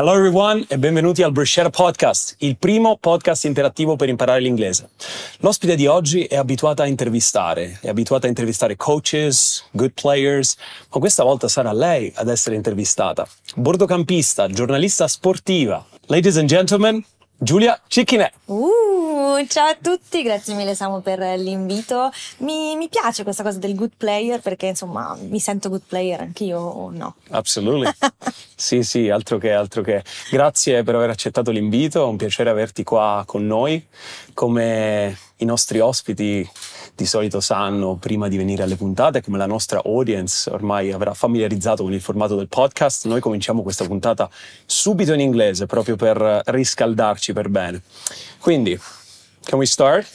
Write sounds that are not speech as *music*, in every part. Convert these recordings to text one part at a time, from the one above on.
Hello everyone e benvenuti al Bresciera Podcast, il primo podcast interattivo per imparare l'inglese. L'ospite di oggi è abituata a intervistare, è abituata a intervistare coaches, good players, ma questa volta sarà lei ad essere intervistata. Bordocampista, giornalista sportiva. Ladies and gentlemen, Giulia Cicchinè. Uh ciao a tutti, grazie mille Samu per l'invito. Mi, mi, piace questa cosa del good player perché insomma mi sento good player anch'io o no? Assolutamente. *laughs* sì, sì, altro che, altro che. Grazie per aver accettato l'invito, è un piacere averti qua con noi. Come i nostri ospiti di solito sanno prima di venire alle puntate, come la nostra audience ormai avrà familiarizzato con il formato del podcast, noi cominciamo questa puntata subito in inglese proprio per riscaldarci per bene. Quindi Can we start?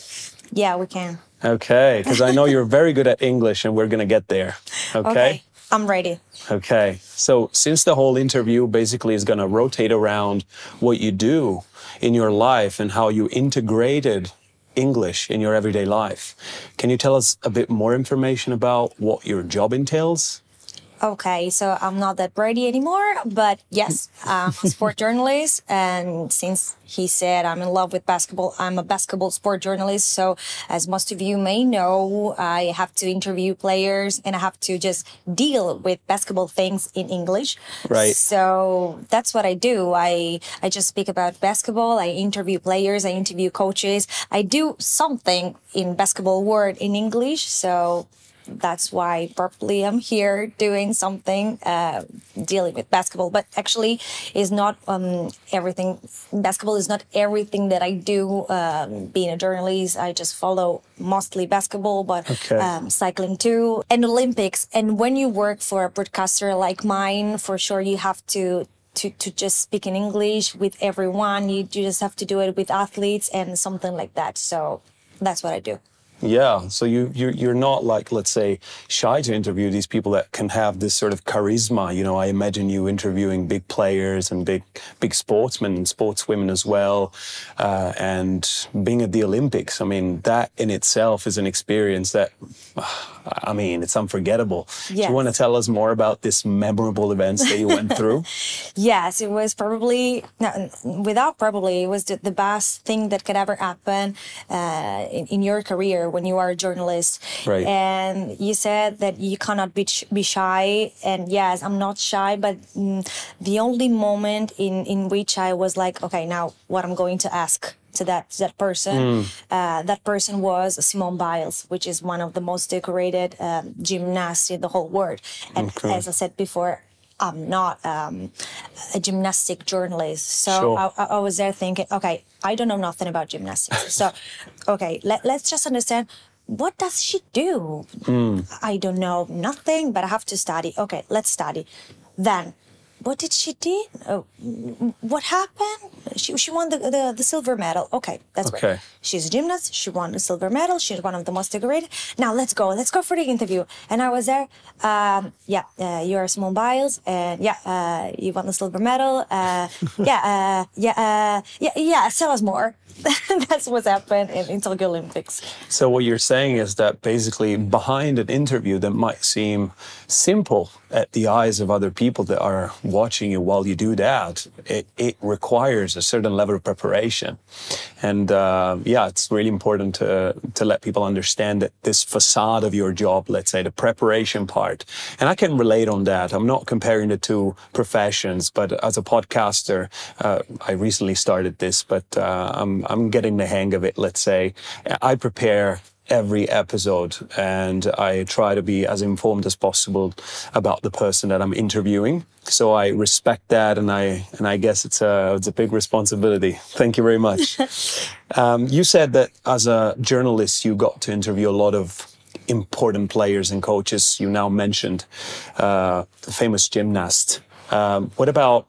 Yeah, we can. Okay, because I know you're very good at English and we're going to get there. Okay? okay? I'm ready. Okay. So, since the whole interview basically is going to rotate around what you do in your life and how you integrated English in your everyday life, can you tell us a bit more information about what your job entails? Okay, so I'm not that Brady anymore, but yes, I'm a sport *laughs* journalist. And since he said I'm in love with basketball, I'm a basketball sport journalist. So, as most of you may know, I have to interview players and I have to just deal with basketball things in English. Right. So, that's what I do. I, I just speak about basketball, I interview players, I interview coaches, I do something in basketball word in English. So, that's why probably I'm here doing something uh, dealing with basketball. But actually, is not um, everything. Basketball is not everything that I do. Um, being a journalist, I just follow mostly basketball, but okay. um, cycling too, and Olympics. And when you work for a broadcaster like mine, for sure you have to to, to just speak in English with everyone. You, you just have to do it with athletes and something like that. So that's what I do. Yeah. So you, you you're not like let's say shy to interview these people that can have this sort of charisma. You know, I imagine you interviewing big players and big big sportsmen and sportswomen as well, uh, and being at the Olympics. I mean, that in itself is an experience that, *sighs* I mean, it's unforgettable. Yes. Do you want to tell us more about this memorable events that you went through? *laughs* yes, it was probably without probably it was the, the best thing that could ever happen uh, in, in your career when you are a journalist. Right. And you said that you cannot be, be shy. And yes, I'm not shy, but mm, the only moment in, in which I was like, okay, now what I'm going to ask to that to that person. Mm. Uh, that person was Simone Biles, which is one of the most decorated um, gymnasts in the whole world. And okay. as I said before, I'm not um, a gymnastic journalist. So sure. I, I, was there thinking, okay, I don't know nothing about gymnastics. *laughs* so, okay, let, us just understand what does she do? Mm. I don't know nothing, but I have to study. Okay, let's study. Then what did she do? Uh, what happened? She, she won the, the, the silver medal. Okay, that's okay. right. She's a gymnast. She won the silver medal. She's one of the most decorated. Now let's go. Let's go for the interview. And I was there. Um, yeah, uh, you are small Biles, and yeah, uh, you won the silver medal. Uh, *laughs* yeah, uh, yeah, uh, yeah, yeah. Tell us more. *laughs* that's what's happened in, in Tokyo Olympics. So what you're saying is that basically behind an interview that might seem simple at the eyes of other people that are watching you while you do that, it, it requires a certain level of preparation. And uh, yeah, it's really important to, to let people understand that this facade of your job, let's say the preparation part, and I can relate on that. I'm not comparing the two professions, but as a podcaster, uh, I recently started this, but uh, I'm, I'm getting the hang of it, let's say. I prepare every episode and I try to be as informed as possible about the person that I'm interviewing. So I respect that and I and I guess it's a it's a big responsibility. Thank you very much. *laughs* um, you said that as a journalist you got to interview a lot of important players and coaches. You now mentioned uh, the famous gymnast. Um, what about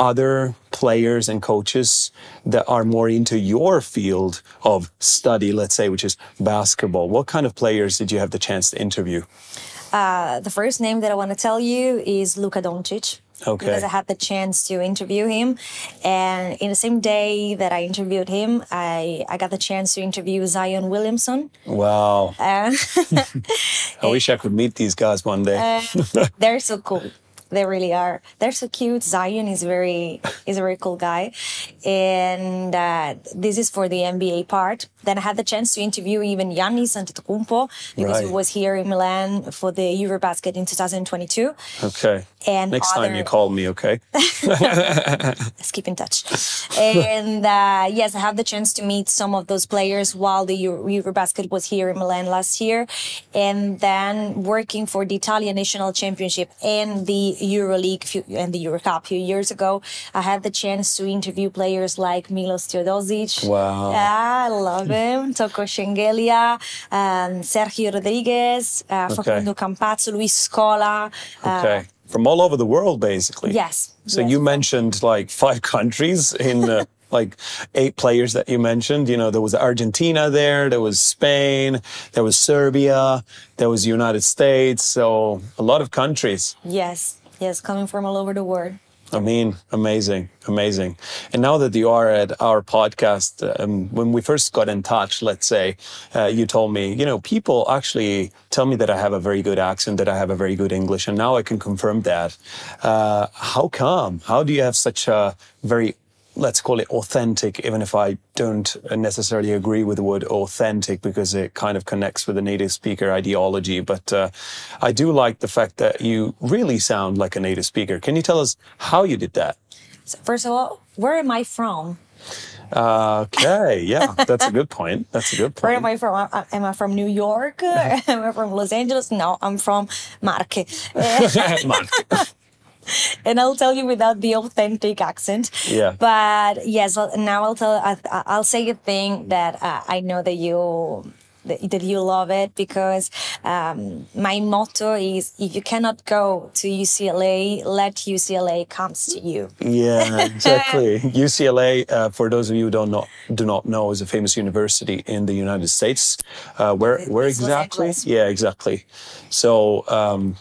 other players and coaches that are more into your field of study, let's say, which is basketball? What kind of players did you have the chance to interview? Uh, the first name that I want to tell you is Luka Doncic. Okay. Because I had the chance to interview him. And in the same day that I interviewed him, I, I got the chance to interview Zion Williamson. Wow. Uh, *laughs* *laughs* I wish I could meet these guys one day. Uh, they're so cool. They really are. They're so cute. Zion is very is a very cool guy, and uh, this is for the NBA part. Then I had the chance to interview even Yannis Antetokounmpo because right. he was here in Milan for the Eurobasket in 2022. Okay. And next other... time you call me, okay? *laughs* *laughs* Let's keep in touch. and uh, yes, I have the chance to meet some of those players while the Euro Eurobasket was here in Milan last year, and then working for the Italian national championship and the EuroLeague and the EuroCup a few years ago. I had the chance to interview players like Milos Teodosic. Wow. I love it. Abreu, Toko Shengelia, um, Sergio Rodriguez, uh, okay. Facundo Campazzo, Luis Scola. Uh, okay. From all over the world, basically. Yes. So yes. you mentioned like five *laughs* countries in. Uh, like eight players that you mentioned. You know, there was Argentina there, there was Spain, there was Serbia, there was United States. So a lot of countries. Yes, yes, coming from all over the world. I mean, amazing, amazing. And now that you are at our podcast, um, when we first got in touch, let's say, uh, you told me, you know, people actually tell me that I have a very good accent, that I have a very good English, and now I can confirm that. Uh, how come? How do you have such a very let's call it authentic, even if I don't necessarily agree with the word authentic because it kind of connects with the native speaker ideology. But uh, I do like the fact that you really sound like a native speaker. Can you tell us how you did that? So first of all, where am I from? Okay, yeah, *laughs* that's a good point. That's a good point. Where am I from? Uh, uh, am I from New York? *laughs* am I from Los Angeles? No, I'm from Marque. *laughs* Marque. *laughs* and I'll tell you without the authentic accent. Yeah. But yes, now I'll tell. I'll say a thing that uh, I know that you that you love it because um, my motto is if you cannot go to UCLA, let UCLA comes to you. Yeah, *laughs* exactly. UCLA, uh, for those of you who don't know, do not know, is a famous university in the United States. Uh, where where exactly? Yeah, exactly. So. Um,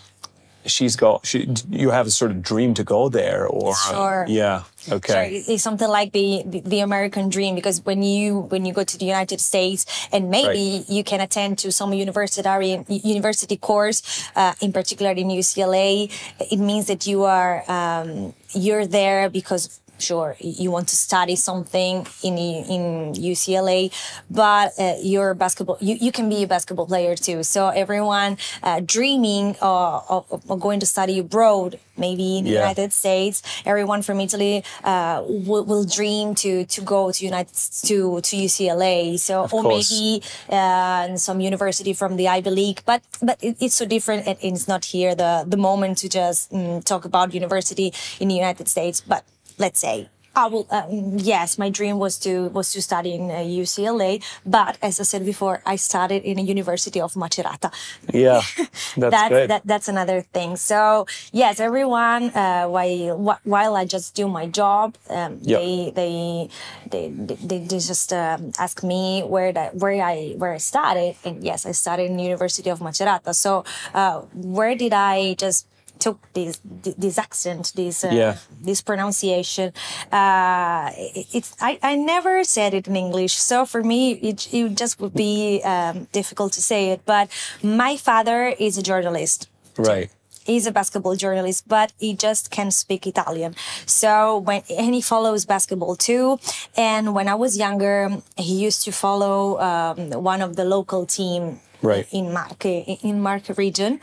she's got she, you have a sort of dream to go there or uh, sure. Uh, yeah okay sure. it's something like the, the, the american dream because when you when you go to the united states and maybe right. you can attend to some university university course uh, in particular in ucla it means that you are um, you're there because sure you want to study something in in UCLA, but uh, you're basketball. You, you can be a basketball player too. So everyone uh, dreaming uh, of, of, going to study abroad, maybe in yeah. the United States. Everyone from Italy uh, will, will, dream to to go to United to to UCLA. So of or course. maybe uh, some university from the Ivy League. But but it, it's so different, and it's not here the the moment to just mm, talk about university in the United States. But let's say I will. Um, yes, my dream was to was to study in uh, UCLA, but as I said before, I studied in a University of Macerata. Yeah, *laughs* that's great. That, that's another thing. So yes, everyone uh, while while I just do my job, um, yep. they, they, they they just um, ask me where that where I where I studied, and yes, I studied in University of Macerata. So uh, where did I just took this this accent, this uh, yeah. this pronunciation. Uh, it's I, I never said it in English, so for me it, it just would be um, difficult to say it. But my father is a journalist, right? He's a basketball journalist, but he just can speak Italian. So when and he follows basketball too. And when I was younger, he used to follow um, one of the local team right. in Mark in Mark region,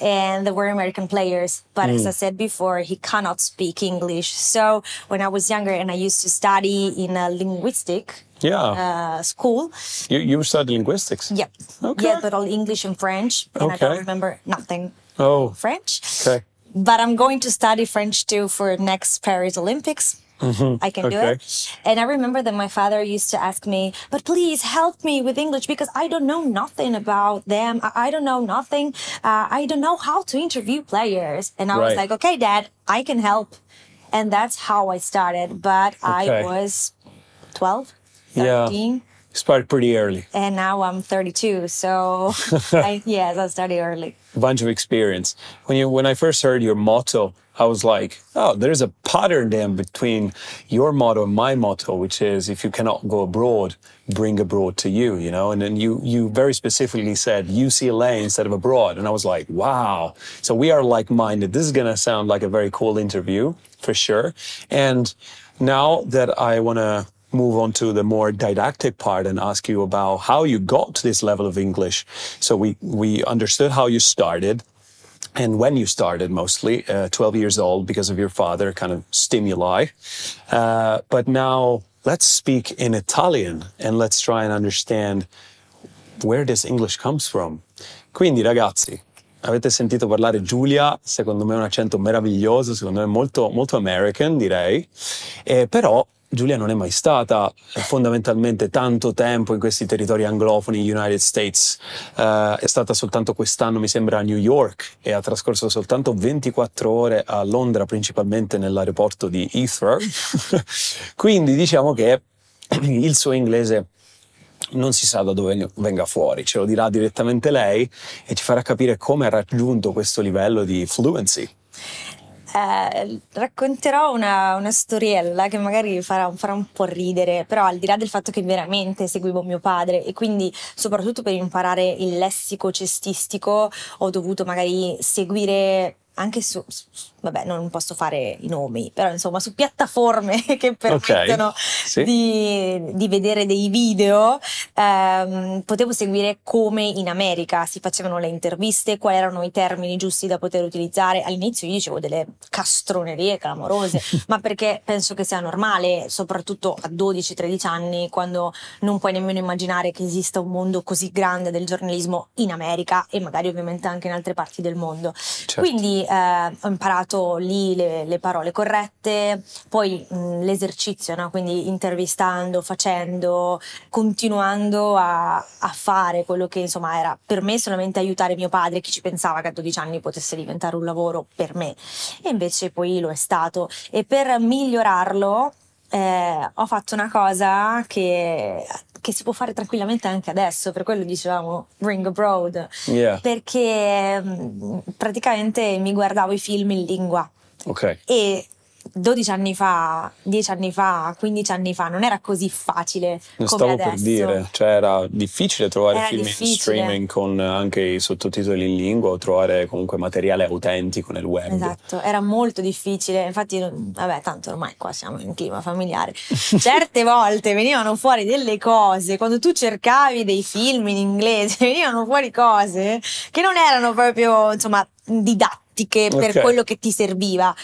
and there were American players. But mm. as I said before, he cannot speak English. So when I was younger and I used to study in a linguistic yeah. Uh, school. You you studied linguistics. Yep. Okay. Yeah, but all English and French, and okay. I don't remember nothing. Oh, French. Okay. But I'm going to study French too for next Paris Olympics. Mm-hmm. I can okay. do it. And I remember that my father used to ask me, but please help me with English because I don't know nothing about them. I, don't know nothing. Uh, I don't know how to interview players. And I right. was like, okay, dad, I can help. And that's how I started. But okay. I was 12, 13. Yeah. Started pretty early. And now I'm 32, so *laughs* I, yes, I started early. A bunch of experience. When you when I first heard your motto, I was like, oh, there's a pattern then between your motto and my motto, which is if you cannot go abroad, bring abroad to you, you know? And then you you very specifically said UCLA instead of abroad. And I was like, wow. So we are like-minded. This is gonna sound like a very cool interview for sure. And now that I wanna move on to the more didactic part and ask you about how you got to this level of English. So we we understood how you started, and when you started mostly, uh, 12 years old because of your father, kind of stimuli. Uh, but now let's speak in Italian and let's try and understand where this English comes from. Quindi ragazzi, avete sentito parlare Giulia, secondo me un accento meraviglioso, secondo me molto, molto American direi, eh, però Giulia non è mai stata eh, fondamentalmente tanto tempo in questi territori anglofoni, United States, uh, è stata soltanto quest'anno mi sembra a New York e ha trascorso soltanto 24 ore a Londra, principalmente nell'aeroporto di Heathrow, *laughs* quindi diciamo che il suo inglese non si sa da dove venga fuori, ce lo dirà direttamente lei e ci farà capire come ha raggiunto questo livello di fluency. Eh, racconterò una, una, storiella che magari farà, farà, un po' ridere, però al di là del fatto che veramente seguivo mio padre e quindi soprattutto per imparare il lessico cestistico ho dovuto magari seguire anche su, su vabbè, non posso fare i nomi, però insomma su piattaforme *laughs* che permettono okay, sì. di, di, vedere dei video, ehm, potevo seguire come in America si facevano le interviste, quali erano i termini giusti da poter utilizzare. All'inizio io dicevo delle castronerie clamorose, *laughs* ma perché penso che sia normale, soprattutto a 12-13 anni, quando non puoi nemmeno immaginare che esista un mondo così grande del giornalismo in America e magari ovviamente anche in altre parti del mondo. Certo. Quindi eh, ho imparato trovato lì le, le parole corrette, poi l'esercizio, no? quindi intervistando, facendo, continuando a, a, fare quello che insomma era per me solamente aiutare mio padre, chi ci pensava che a 12 anni potesse diventare un lavoro per me, e invece poi lo è stato. E per migliorarlo eh, ho fatto una cosa che che si può fare tranquillamente anche adesso, per quello dicevamo Ring Abroad, yeah. perché mm, praticamente mi guardavo i film in lingua. Okay. E 12 anni fa, 10 anni fa, 15 anni fa non era così facile non come stavo adesso. per dire, cioè era difficile trovare era film difficile. in streaming con anche i sottotitoli in lingua o trovare comunque materiale autentico nel web. Esatto, era molto difficile, infatti vabbè tanto ormai qua siamo in clima familiare. *laughs* Certe volte venivano fuori delle cose, quando tu cercavi dei film in inglese *laughs* venivano fuori cose che non erano proprio insomma didattiche per quello che ti serviva.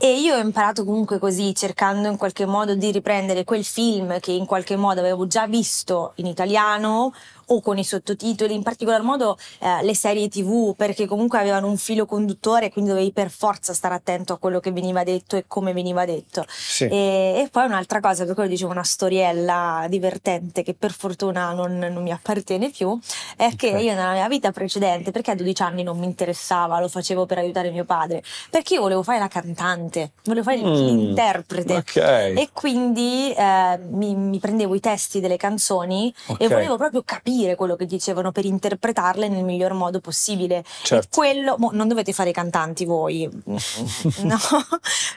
E io ho imparato comunque così, cercando in qualche modo di riprendere quel film che in qualche modo avevo già visto in italiano o con i sottotitoli, in particolar modo eh, le serie tv, perché comunque avevano un filo conduttore, quindi dovevi per forza stare attento a quello che veniva detto e come veniva detto. Sì. E, e, poi un'altra cosa, per quello dicevo una storiella divertente che per fortuna non, non mi appartiene più, è okay. che io nella mia vita precedente, perché a 12 anni non mi interessava, lo facevo per aiutare mio padre, perché io volevo fare la cantante, volevo fare mm, l'interprete. Okay. E quindi eh, mi, mi, prendevo i testi delle canzoni okay. e volevo proprio capire capire quello che dicevano, per interpretarle nel miglior modo possibile. Certo. E quello, mo, non dovete fare i cantanti voi, *laughs* no?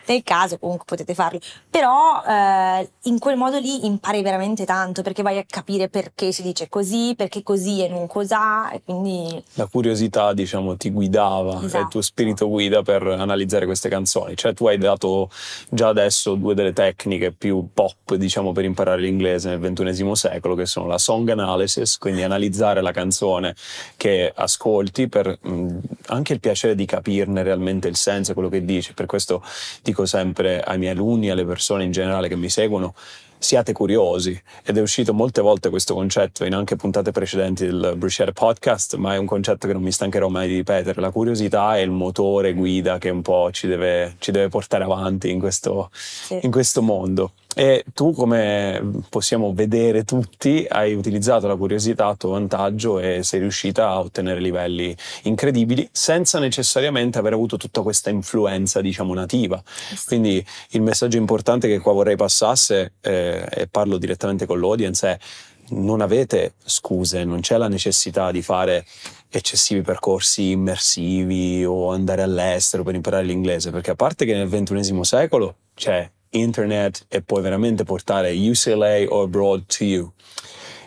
nel caso comunque potete farlo, però eh, in quel modo lì impari veramente tanto perché vai a capire perché si dice così, perché così e non cos'ha. E quindi... La curiosità diciamo ti guidava, esatto. il tuo esatto. spirito guida per analizzare queste canzoni, cioè tu hai dato già adesso due delle tecniche più pop diciamo per imparare l'inglese nel ventunesimo secolo che sono la song analysis, quindi quindi analizzare la canzone che ascolti per mh, mm, anche il piacere di capirne realmente il senso, quello che dice. Per questo dico sempre ai miei alunni, alle persone in generale che mi seguono, siate curiosi ed è uscito molte volte questo concetto in anche puntate precedenti del Bruciere Podcast, ma è un concetto che non mi stancherò mai di ripetere. La curiosità è il motore guida che un po' ci deve, ci deve portare avanti in questo, sì. in questo mondo. E tu, come possiamo vedere tutti, hai utilizzato la curiosità a tuo vantaggio e sei riuscita a ottenere livelli incredibili senza necessariamente aver avuto tutta questa influenza, diciamo, nativa. Quindi il messaggio importante che qua vorrei passasse eh, e, parlo direttamente con l'audience è non avete scuse, non c'è la necessità di fare eccessivi percorsi immersivi o andare all'estero per imparare l'inglese, perché a parte che nel XXI secolo c'è internet e puoi veramente portare UCLA o abroad to you.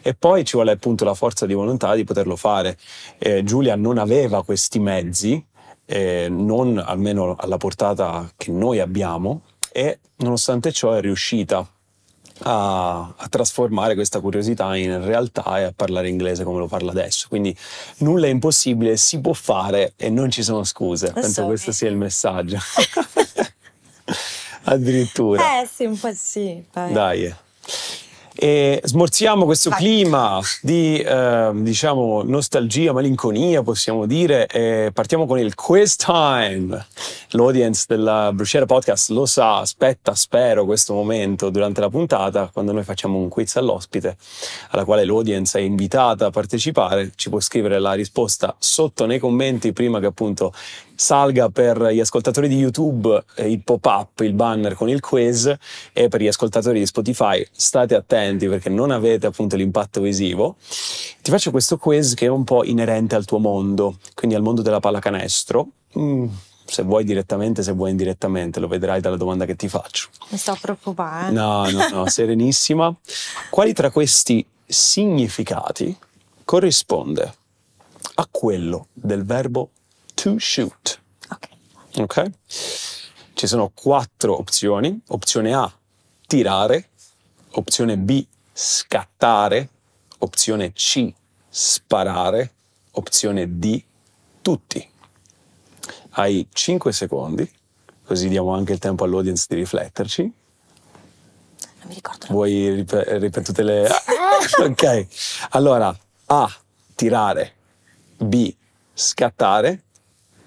E poi ci vuole appunto la forza di volontà di poterlo fare. Eh, Giulia non aveva questi mezzi, eh, non almeno alla portata che noi abbiamo, e nonostante ciò è riuscita a, a, trasformare questa curiosità in realtà e a parlare inglese come lo parla adesso. Quindi nulla è impossibile, si può fare e non ci sono scuse. Lo Penso so. questo eh, sia il messaggio. *laughs* Addirittura. Eh sì, un po' sì. Poi. Dai. E smorziamo questo Vai. clima di eh, diciamo nostalgia, malinconia, possiamo dire. E partiamo con il quiz time. L'audience della Bruciera Podcast lo sa, aspetta, spero, questo momento durante la puntata, quando noi facciamo un quiz all'ospite, alla quale l'audience è invitata a partecipare. Ci può scrivere la risposta sotto nei commenti prima che appunto salga per gli ascoltatori di YouTube eh, il pop-up, il banner con il quiz e per gli ascoltatori di Spotify state attenti perché non avete appunto l'impatto visivo. Ti faccio questo quiz che è un po' inerente al tuo mondo, quindi al mondo della pallacanestro. Mm, se vuoi direttamente, se vuoi indirettamente, lo vedrai dalla domanda che ti faccio. Mi sto preoccupando. No, no, no, *laughs* serenissima. Quali tra questi significati corrisponde a quello del verbo to shoot. Ok. okay. Ci sono quattro opzioni. Opzione A, tirare. Opzione B, scattare. Opzione C, sparare. Opzione D, tutti. Hai 5 secondi, così diamo anche il tempo all'audience di rifletterci. Non mi ricordo. Vuoi rip- ripetute le... *laughs* ok. Allora, A, tirare. B, scattare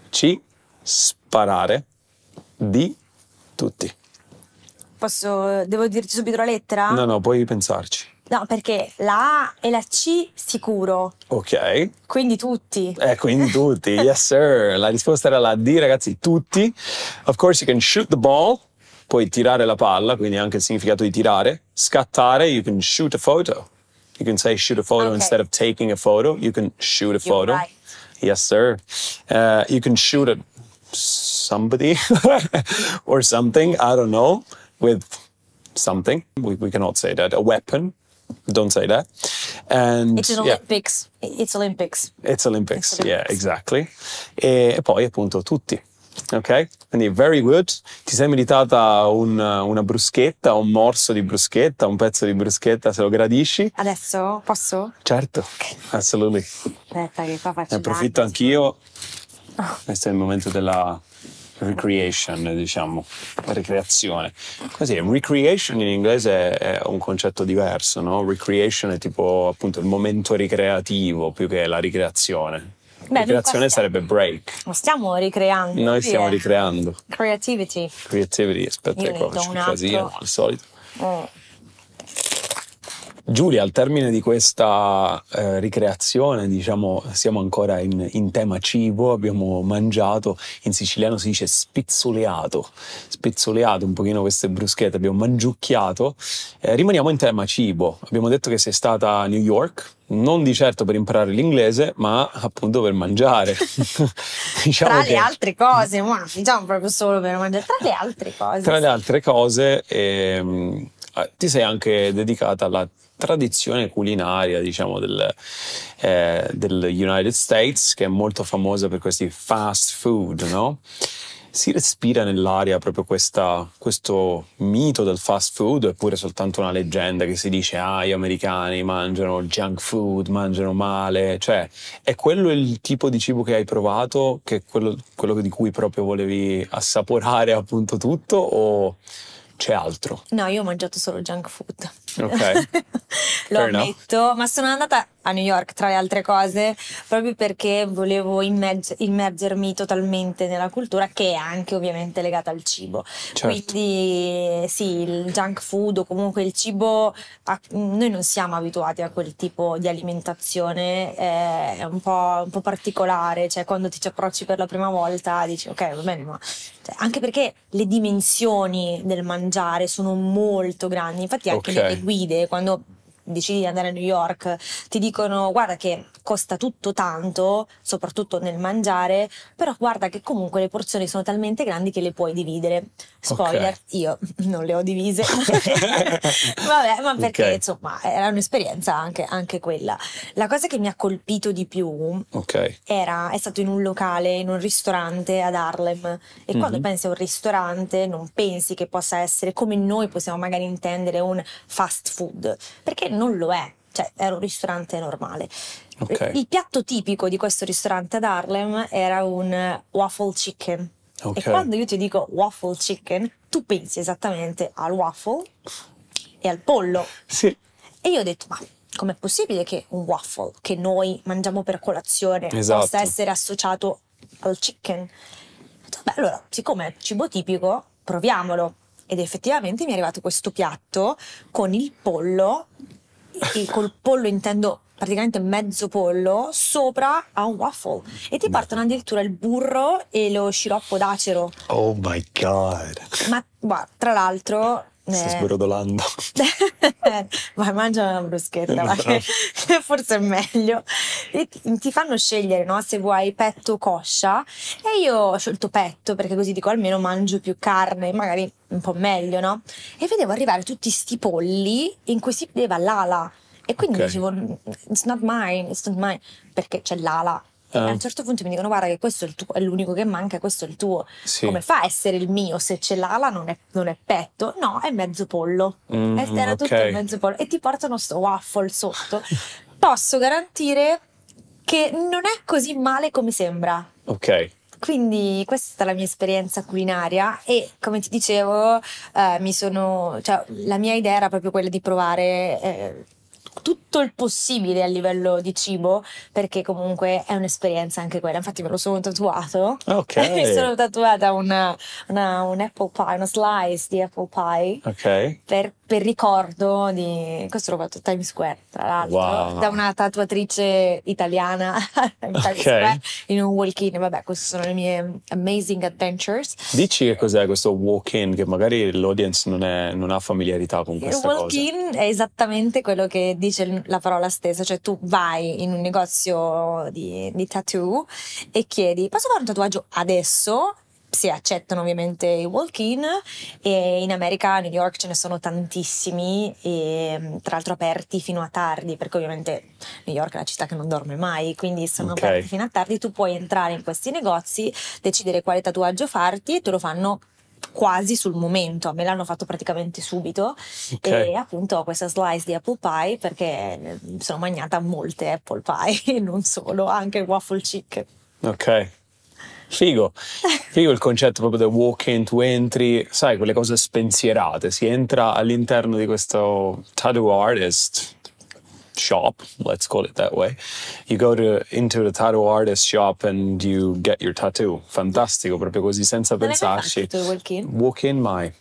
ci sparare di tutti. Posso, devo dirti subito la lettera? No, no, puoi pensarci. No, perché la A e la C sicuro. Ok. Quindi tutti. Eh, quindi tutti. *laughs* yes, sir. La risposta era la D, ragazzi, tutti. Of course you can shoot the ball, puoi tirare la palla, quindi anche il significato di tirare. Scattare, you can shoot a photo. You can say shoot a photo okay. instead of taking a photo, you can shoot a You're photo. Right. Yes, sir. Uh, you can shoot at somebody *laughs* or something, I don't know, with something. We, we cannot say that. A weapon, don't say that. And it's an yeah. Olympics. It's Olympics. It's Olympics. It's Olympics. Yeah, exactly. E, poi appunto tutti. ok? Quindi very good. Ti sei meritata un, una bruschetta, un morso di bruschetta, un pezzo di bruschetta se lo gradisci. Adesso posso? Certo, okay. assolutamente. Aspetta che qua faccio. Ne approfitto anch'io. Oh. Questo è il momento della recreation, diciamo, ricreazione. Così, recreation in inglese è un concetto diverso, no? Recreation è tipo appunto il momento ricreativo più che la ricreazione. Beh, sarebbe break. Ma stiamo ricreando. Noi stiamo eh. ricreando. Creativity. Creativity, aspetta, Io ecco, faccio un casino, al solito. Mm. Giulia, al termine di questa eh, ricreazione, diciamo, siamo ancora in, in, tema cibo, abbiamo mangiato, in siciliano si dice spizzoleato, spizzoleato un pochino queste bruschette, abbiamo mangiucchiato, eh, rimaniamo in tema cibo, abbiamo detto che sei stata a New York, non di certo per imparare l'inglese, ma appunto per mangiare. *laughs* *laughs* diciamo tra le altre cose, ma non diciamo proprio solo per mangiare, tra le altre cose. Tra le altre cose, ehm, ah, ti sei anche dedicata alla tradizione culinaria, diciamo, del, eh, del United States, che è molto famosa per questi fast food, no? si respira nell'aria proprio questa, questo mito del fast food oppure soltanto una leggenda che si dice ah gli americani mangiano junk food, mangiano male, cioè è quello il tipo di cibo che hai provato, che è quello, quello di cui proprio volevi assaporare appunto tutto o c'è altro? No, io ho mangiato solo junk food. *laughs* Ok. Lo Fair ammetto, enough. ma sono andata a New York tra le altre cose proprio perché volevo immerg immergermi totalmente nella cultura che è anche ovviamente legata al cibo. Certo. Quindi sì, il junk food o comunque il cibo, noi non siamo abituati a quel tipo di alimentazione, eh, è un po', un po particolare, cioè quando ti ci approcci per la prima volta dici ok va bene, ma cioè, anche perché le dimensioni del mangiare sono molto grandi, infatti anche okay. nelle guide, quando decidi di andare a New York, ti dicono guarda che costa tutto tanto, soprattutto nel mangiare, però guarda che comunque le porzioni sono talmente grandi che le puoi dividere. Spoiler, okay. io *laughs* non le ho divise. *laughs* Vabbè, ma perché okay. insomma era un'esperienza anche, anche, quella. La cosa che mi ha colpito di più okay. era, è stato in un locale, in un ristorante ad Harlem e mm-hmm. quando mhm. pensi a un ristorante non pensi che possa essere come noi possiamo magari intendere un fast food, perché non lo è cioè era un ristorante normale. Okay. Il piatto tipico di questo ristorante ad Harlem era un eh, waffle chicken. Okay. E quando io ti dico waffle chicken, tu pensi esattamente al waffle e al pollo. Sì. E io ho detto, ma com'è possibile che un waffle che noi mangiamo per colazione esatto. possa essere associato al chicken? Beh, allora, siccome è cibo tipico, proviamolo. Ed effettivamente mi è arrivato questo piatto con il pollo e col pollo intendo praticamente mezzo pollo sopra a un waffle e ti portano addirittura il burro e lo sciroppo d'acero. Oh my god. Ma guarda, tra l'altro eh. Sto sbrodolando. *laughs* Vai, mangia una bruschetta, no. *laughs* forse è meglio. E ti fanno scegliere no? se vuoi petto o coscia. E io ho scelto petto perché così dico almeno mangio più carne, magari un po' meglio, no? E vedevo arrivare tutti sti polli in cui si vedeva l'ala. E quindi okay. dicevo, mm, it's not mine, it's not mine, perché c'è l'ala eh. A un certo punto mi dicono guarda che questo è, tuo, è, l'unico che manca, questo è il tuo. Sì. Come fa a essere il mio se c'è l'ala non è, non è petto? No, è mezzo pollo. Mm, era okay. tutto il mezzo pollo. E ti portano sto waffle sotto. *laughs* Posso garantire che non è così male come sembra. Ok. Quindi questa è stata la mia esperienza culinaria e come ti dicevo eh, mi sono, cioè, la mia idea era proprio quella di provare... Eh, tutto il possibile a livello di cibo, perché comunque è un'esperienza anche quella. Infatti, me lo sono tatuato. Ok. *laughs* Mi sono tatuata una, una, un apple pie, una slice di apple pie. Ok. Per per ricordo di questo l'ho fatto a Times Square, tra l'altro, wow. da una tatuatrice italiana a *laughs* Times Square in un walk-in. Vabbè, queste sono le mie amazing adventures. Dici che cos'è questo walk-in che magari l'audience non, è, non ha familiarità con questo. Il walk-in è esattamente quello che dice la parola stessa, cioè tu vai in un negozio di, di tattoo e chiedi "Posso fare un tatuaggio adesso?" si accettano ovviamente i walk-in e in America, a New York ce ne sono tantissimi e mm, tra l'altro aperti fino a tardi perché ovviamente New York è la città che non dorme mai quindi sono okay. aperti fino a tardi, tu puoi entrare in questi negozi, decidere quale tatuaggio farti e te lo fanno quasi sul momento, a me l'hanno fatto praticamente subito okay. e appunto ho questa slice di apple pie perché mm, sono magnata molte apple pie *laughs* e non solo, anche waffle chicken Ok. Figo. Figo il concetto proprio del walk-in, tu entri, sai, quelle cose spensierate. Si entra all'interno di questo tattoo artist shop, let's call it that way. You go to, into the tattoo artist shop and you get your tattoo. Fantastico, proprio così, senza non pensarci. walk-in? Walk-in mai,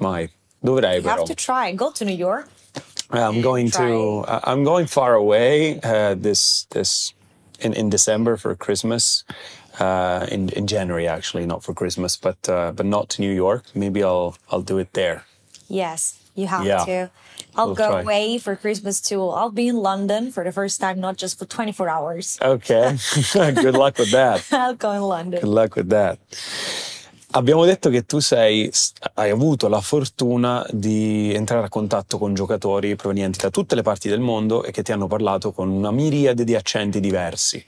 mai. Dovrei you però. have to try. Go to New York. Eh, I'm going try. to, eh, I'm going far away uh, this, this, in, in December for Christmas. uh, in, in January, actually, not for Christmas, but uh, but not to New York. Maybe I'll I'll do it there. Yes, you have yeah. to. I'll we'll go try. away for Christmas too. I'll be in London for the first time, not just for 24 hours. Okay, *laughs* *laughs* good luck with that. I'll go in London. Good luck with that. Abbiamo detto che tu sei, hai avuto la fortuna di entrare a contatto con giocatori provenienti da tutte le parti del mondo e che ti hanno parlato con una miriade di accenti diversi.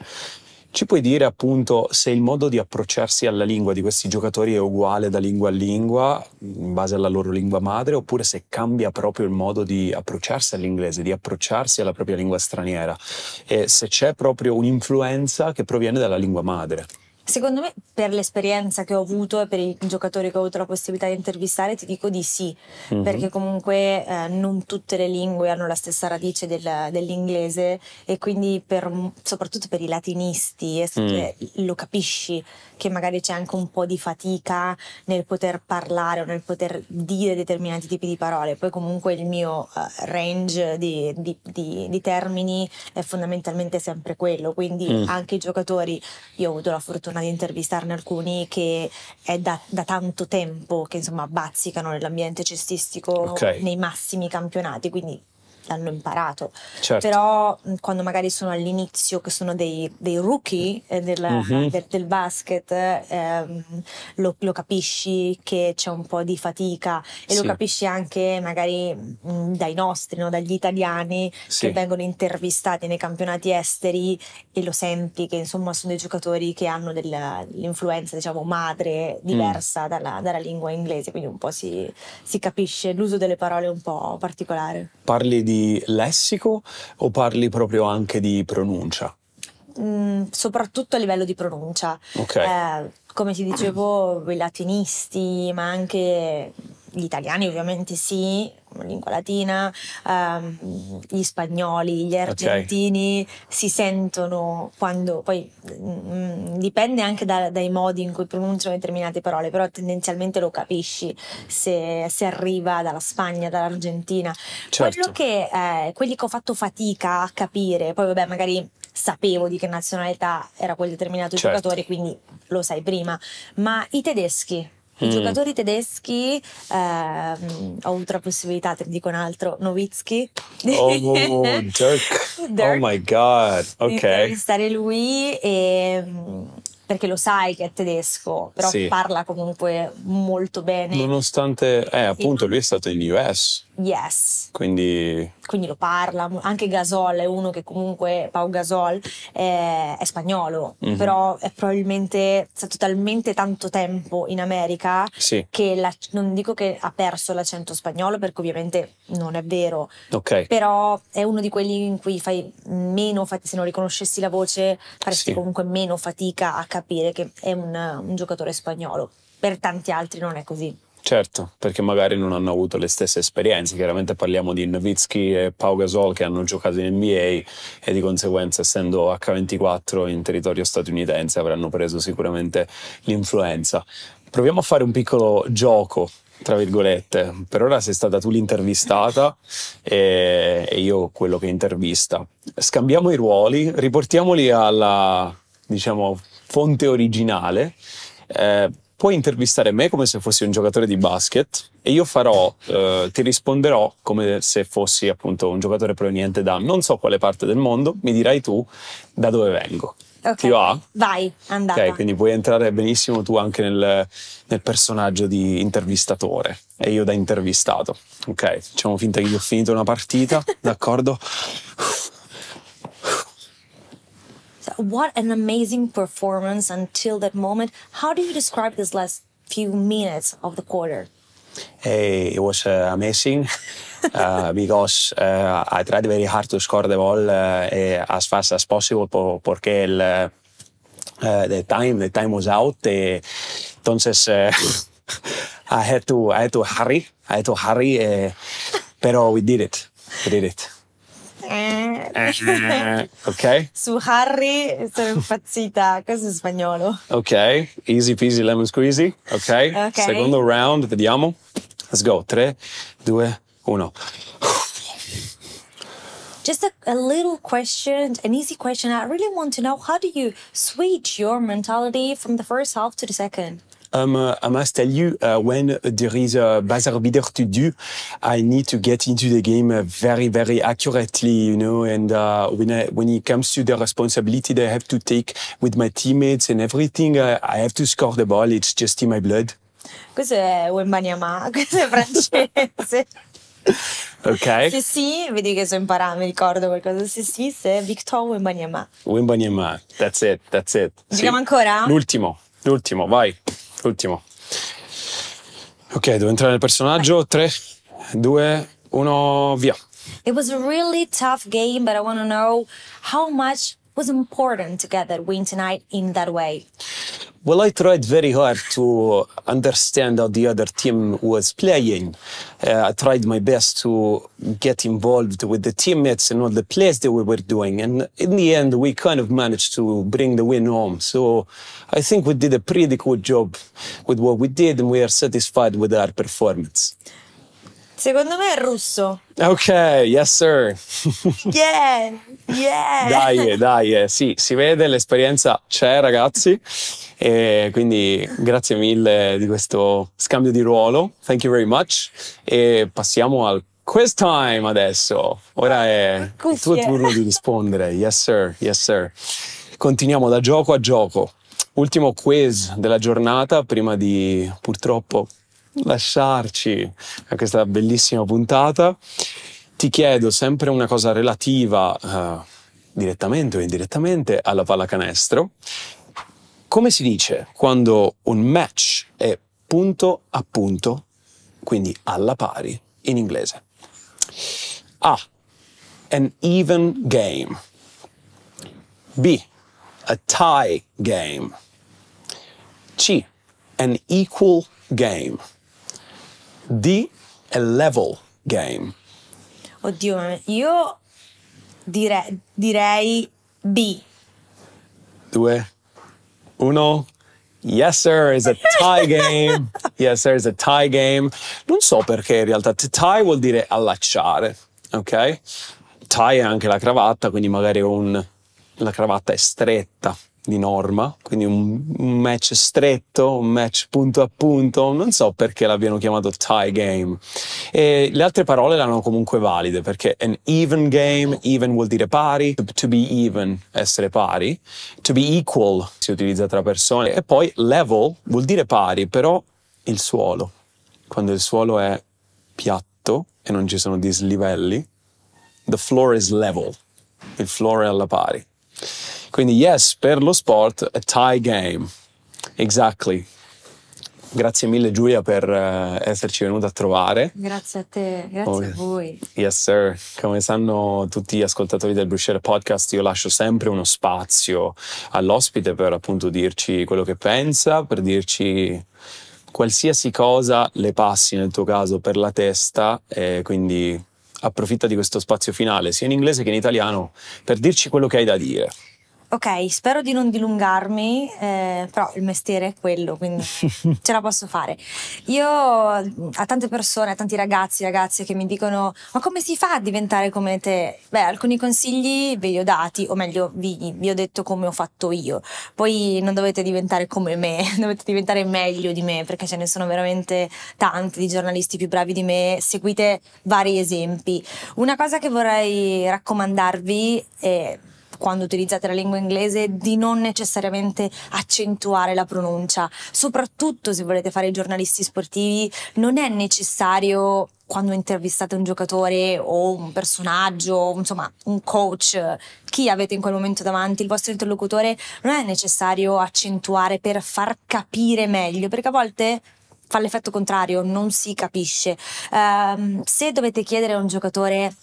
Ci puoi dire appunto se il modo di approcciarsi alla lingua di questi giocatori è uguale da lingua a lingua, in base alla loro lingua madre, oppure se cambia proprio il modo di approcciarsi all'inglese, di approcciarsi alla propria lingua straniera, e se c'è proprio un'influenza che proviene dalla lingua madre. Secondo me, per l'esperienza che ho avuto e per i giocatori che ho avuto la possibilità di intervistare, ti dico di sì, mm-hmm. perché comunque eh, non tutte le lingue hanno la stessa radice del, dell'inglese e quindi per, soprattutto per i latinisti eh, mm. Eh, lo capisci che magari c'è anche un po' di fatica nel poter parlare o nel poter dire determinati tipi di parole. Poi comunque il mio eh, range di, di, di, di, termini è fondamentalmente sempre quello, quindi mm. anche i giocatori, io ho avuto la fortuna fortuna di intervistarne alcuni che è da, da tanto tempo che insomma bazzicano nell'ambiente cestistico okay. nei massimi campionati, quindi l'hanno imparato. Certo. Però quando magari sono all'inizio, che sono dei, dei rookie mm. eh, del, mm-hmm. del, del, basket, ehm, lo, lo, capisci che c'è un po' di fatica e sì. lo capisci anche magari mh, dai nostri, no? dagli italiani sì. che vengono intervistati nei campionati esteri e lo senti che insomma sono dei giocatori che hanno l'influenza diciamo, madre diversa mm. dalla, dalla, lingua inglese, quindi un po' si, si capisce l'uso delle parole un po' particolare. Parli di di lessico o parli proprio anche di pronuncia? Mm, soprattutto a livello di pronuncia. Okay. Eh, come ti dicevo, i latinisti, ma anche gli italiani ovviamente sì, come lingua latina, ehm, gli spagnoli, gli argentini okay. si sentono quando, poi mh, mm, dipende anche da, dai modi in cui pronunciano determinate parole, però tendenzialmente lo capisci se, se arriva dalla Spagna, dall'Argentina. Certo. Quello che, eh, quelli che ho fatto fatica a capire, poi vabbè magari sapevo di che nazionalità era quel determinato certo. giocatore, quindi lo sai prima, ma i tedeschi i mm. giocatori tedeschi, ehm, ho avuto la possibilità, te ne dico un altro, Novitsky oh, *laughs* oh, Dirk. Dirk. Oh my God, ok. Di stare lui e, ehm, perché lo sai che è tedesco, però sì. parla comunque molto bene. Nonostante, eh, appunto, lui è stato in US. Yes. Quindi... Quindi lo parla, anche Gasol è uno che comunque, Pau Gasol, è, è spagnolo, mm-hmm. però è probabilmente stato talmente tanto tempo in America sì. che la, non dico che ha perso l'accento spagnolo perché ovviamente non è vero, okay. però è uno di quelli in cui fai meno fatica, se non riconoscessi la voce faresti sì. comunque meno fatica a capire che è un, un giocatore spagnolo per tanti altri non è così. Certo, perché magari non hanno avuto le stesse esperienze. Chiaramente parliamo di Novitsky e Pau Gasol che hanno giocato in NBA e di conseguenza, essendo H24 in territorio statunitense, avranno preso sicuramente l'influenza. Proviamo a fare un piccolo gioco tra virgolette. Per ora sei stata tu l'intervistata e, e, io quello che intervista. Scambiamo i ruoli, riportiamoli alla diciamo fonte originale. Eh, puoi intervistare me come se fossi un giocatore di basket e io farò, eh, ti risponderò come se fossi appunto un giocatore proveniente da non so quale parte del mondo, mi dirai tu da dove vengo. Okay. Ti va? Vai, andata. Ok, quindi puoi entrare benissimo tu anche nel, nel personaggio di intervistatore e io da intervistato. Ok, facciamo finta che io ho finito una partita, *laughs* d'accordo? What an amazing performance until that moment. How do you describe this last few minutes of the quarter? Hey, it was uh, amazing *laughs* uh, because uh, I tried very hard to score the ball uh, eh, as fast as possible po porque el, uh, uh, the time the time was out. Eh, entonces *laughs* I had to I had to hurry I had to hurry, eh, pero we did it. We did it. Mm. *laughs* *laughs* okay. Su Harry sono impazzita, questo è spagnolo. Ok, easy peasy lemon squeezy. Ok. okay. Secondo round, vediamo. Let's go. Tre, due, uno. Just a, a, little question, an easy question. I really want to know how do you switch your mentality from the first half to the second? Um, uh, I must tell you, uh, when there is a buzzer beater to do, I need to get into the game very, very accurately, you know. And uh, when I, when it comes to the responsibility that I have to take with my teammates and everything, I, uh, I have to score the ball. It's just in my blood. Questo è Wembanyama, questo *laughs* è francese. ok. Se sì, vedi che sto imparando, mi ricordo qualcosa. Se sì, se Victor Wembanyama. Wembanyama, that's it, that's it. Giochiamo sì. ancora? L'ultimo, l'ultimo, vai. Ultimo. Ok, devo entrare nel personaggio. 3, 2, 1, via. It was a really tough game, but I want to know how much was important to get that win tonight in that way. Well, I tried very hard to understand how the other team was playing. Uh, I tried my best to get involved with the teammates and all the plays that we were doing. And in the end, we kind of managed to bring the win home. So I think we did a pretty good job with what we did, and we are satisfied with our performance. Secondo me è russo. Ok, yes sir. *laughs* yeah, yeah. Dai, eh, dai, eh. sì, si vede, l'esperienza c'è ragazzi. E quindi grazie mille di questo scambio di ruolo. Thank you very much. E passiamo al quiz time adesso. Ora è il tuo turno di rispondere. Yes sir, yes sir. Continuiamo da gioco a gioco. Ultimo quiz della giornata prima di purtroppo lasciarci a questa bellissima puntata. Ti chiedo sempre una cosa relativa, uh, direttamente o indirettamente, alla pallacanestro. Come si dice quando un match è punto a punto, quindi alla pari, in inglese? A. An even game. B. A tie game. C. An equal game di a level game? Oddio, io dire, direi B. Due, uno. Yes, sir, is a tie *laughs* game. Yes, sir, is a tie game. Non so perché in realtà. Tie vuol dire allacciare, ok? Tie è anche la cravatta, quindi magari un, la cravatta è stretta di norma, quindi un, un, match stretto, un match punto a punto, non so perché l'abbiano chiamato tie game. E le altre parole erano comunque valide perché an even game, even vuol dire pari, to be even, essere pari, to be equal si utilizza tra persone e poi level vuol dire pari, però il suolo, quando il suolo è piatto e non ci sono dislivelli, the floor is level, il floor è alla pari. Quindi yes, per lo sport, a tie game. Exactly. Grazie mille Giulia per uh, esserci venuta a trovare. Grazie a te, grazie oh, a voi. Yes sir, come sanno tutti gli ascoltatori del Bruschere Podcast io lascio sempre uno spazio all'ospite per appunto dirci quello che pensa, per dirci qualsiasi cosa le passi nel tuo caso per la testa e quindi approfitta di questo spazio finale sia in inglese che in italiano per dirci quello che hai da dire. Ok, spero di non dilungarmi, eh, però il mestiere è quello, quindi *laughs* ce la posso fare. Io mm, a tante persone, a tanti ragazzi, e ragazze che mi dicono ma come si fa a diventare come te? Beh, alcuni consigli ve li ho dati, o meglio vi, vi ho detto come ho fatto io. Poi non dovete diventare come me, *laughs* dovete diventare meglio di me, perché ce ne sono veramente tanti di giornalisti più bravi di me, seguite vari esempi. Una cosa che vorrei raccomandarvi è quando utilizzate la lingua inglese di non necessariamente accentuare la pronuncia, soprattutto se volete fare i giornalisti sportivi, non è necessario quando intervistate un giocatore o un personaggio, insomma un coach, chi avete in quel momento davanti, il vostro interlocutore, non è necessario accentuare per far capire meglio, perché a volte fa l'effetto contrario, non si capisce. Uh, se dovete chiedere a un giocatore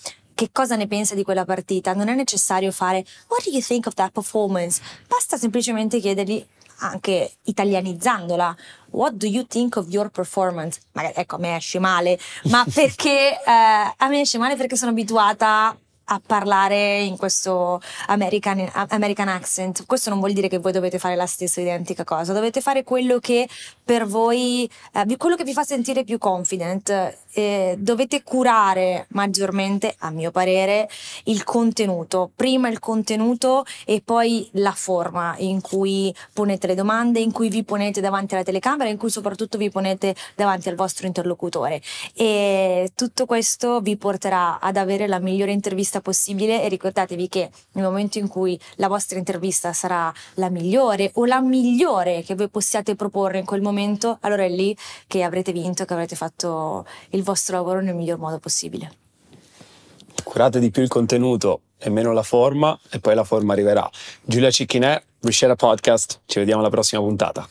che cosa ne pensa di quella partita. Non è necessario fare What do you think of that performance? Basta semplicemente chiedergli anche italianizzandola. What do you think of your performance? Magari ecco, a me esce male, ma *laughs* perché eh, a me esce male perché sono abituata a parlare in questo American, American accent. Questo non vuol dire che voi dovete fare la stessa identica cosa, dovete fare quello che per voi, eh, quello che vi fa sentire più confident. Eh, dovete curare maggiormente, a mio parere, il contenuto, prima il contenuto e poi la forma in cui ponete le domande, in cui vi ponete davanti alla telecamera, in cui soprattutto vi ponete davanti al vostro interlocutore. E tutto questo vi porterà ad avere la migliore intervista possibile e ricordatevi che nel momento in cui la vostra intervista sarà la migliore o la migliore che voi possiate proporre in quel momento, allora è lì che avrete vinto, che avrete fatto il vostro lavoro nel miglior modo possibile. Curate di più il contenuto e meno la forma e poi la forma arriverà. Giulia Cicchinè, Bruxelles Podcast, ci vediamo alla prossima puntata.